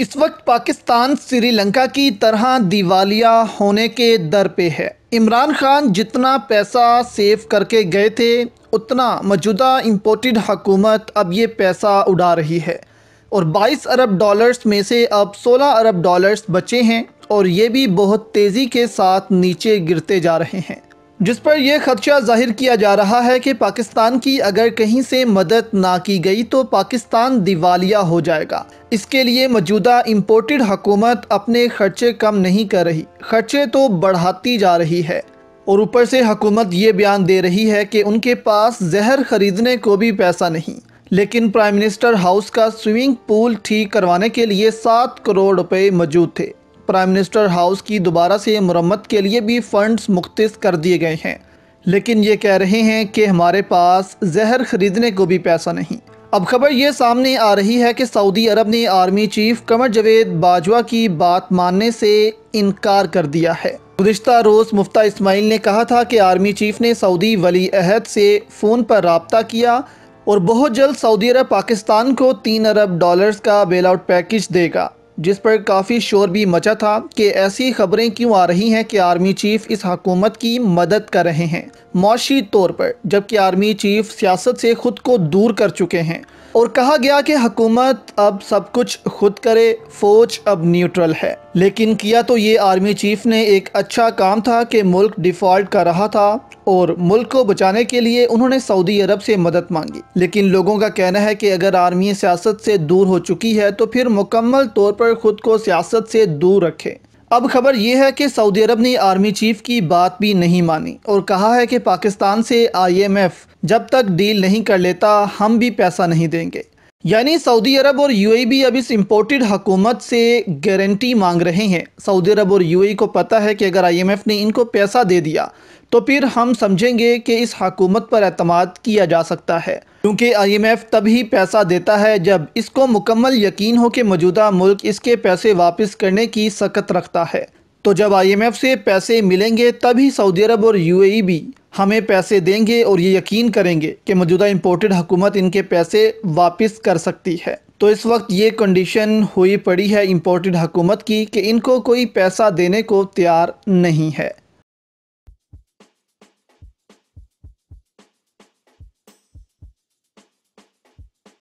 इस वक्त पाकिस्तान श्रीलंका की तरह दिवालिया होने के दर पे है इमरान खान जितना पैसा सेव करके गए थे उतना मौजूदा इम्पोर्टेड हकूमत अब ये पैसा उड़ा रही है और 22 अरब डॉलर्स में से अब 16 अरब डॉलर्स बचे हैं और ये भी बहुत तेज़ी के साथ नीचे गिरते जा रहे हैं जिस पर यह खदशा जाहिर किया जा रहा है कि पाकिस्तान की अगर कहीं से मदद ना की गई तो पाकिस्तान दिवालिया हो जाएगा इसके लिए मौजूदा इम्पोर्टेड हुकूमत अपने खर्चे कम नहीं कर रही खर्चे तो बढ़ाती जा रही है और ऊपर से हकूमत ये बयान दे रही है कि उनके पास जहर ख़रीदने को भी पैसा नहीं लेकिन प्राइम मिनिस्टर हाउस का स्विमिंग पूल ठीक करवाने के लिए सात करोड़ रुपये मौजूद थे प्राइम मिनिस्टर हाउस की दोबारा से मरम्मत के लिए भी फंड्स मुख्त कर दिए गए हैं लेकिन ये कह रहे हैं कि हमारे पास जहर खरीदने को भी पैसा नहीं अब खबर ये सामने आ रही है कि सऊदी अरब ने आर्मी चीफ कमर जवेद बाजवा की बात मानने से इनकार कर दिया है गुजशत रोज़ मुफ्ता इसमाइल ने कहा था कि आर्मी चीफ ने सऊदी वली अहद से फ़ोन पर रबता किया और बहुत जल्द सऊदी अरब पाकिस्तान को तीन अरब डॉलर्स का बेल आउट पैकेज देगा जिस पर काफ़ी शोर भी मचा था कि ऐसी खबरें क्यों आ रही हैं कि आर्मी चीफ इस हकूमत की मदद कर रहे हैं मौशी तौर पर जबकि आर्मी चीफ सियासत से ख़ुद को दूर कर चुके हैं और कहा गया कि हकूमत अब सब कुछ खुद करे फौज अब न्यूट्रल है लेकिन किया तो ये आर्मी चीफ ने एक अच्छा काम था कि मुल्क डिफ़ॉल्ट कर रहा था और मुल्क को बचाने के लिए उन्होंने सऊदी अरब से मदद मांगी लेकिन लोगों का कहना है कि अगर आर्मी सियासत से दूर हो चुकी है तो फिर मुकम्मल तौर पर पर खुद को सियासत से दूर रखे अब खबर यह है कि सऊदी अरब ने आर्मी चीफ की बात भी नहीं मानी और कहा है कि पाकिस्तान से आईएमएफ जब तक डील नहीं कर लेता हम भी पैसा नहीं देंगे यानी सऊदी अरब और यूएई भी अब इस इम्पोर्टेड हकूमत से गारंटी मांग रहे हैं सऊदी अरब और यूएई को पता है कि अगर आईएमएफ ने इनको पैसा दे दिया तो फिर हम समझेंगे कि इस हकूमत पर अतमाद किया जा सकता है क्योंकि आईएमएफ तभी पैसा देता है जब इसको मुकम्मल यकीन हो कि मौजूदा मुल्क इसके पैसे वापस करने की सकत रखता है तो जब एफ से पैसे मिलेंगे तभी सऊदी अरब और ए भी हमें पैसे देंगे और ये यकीन करेंगे कि मौजूदा इम्पोर्टेड हुकूमत इनके पैसे वापस कर सकती है तो इस वक्त ये कंडीशन हुई पड़ी है इम्पोर्टेड हुकूमत की कि इनको कोई पैसा देने को तैयार नहीं है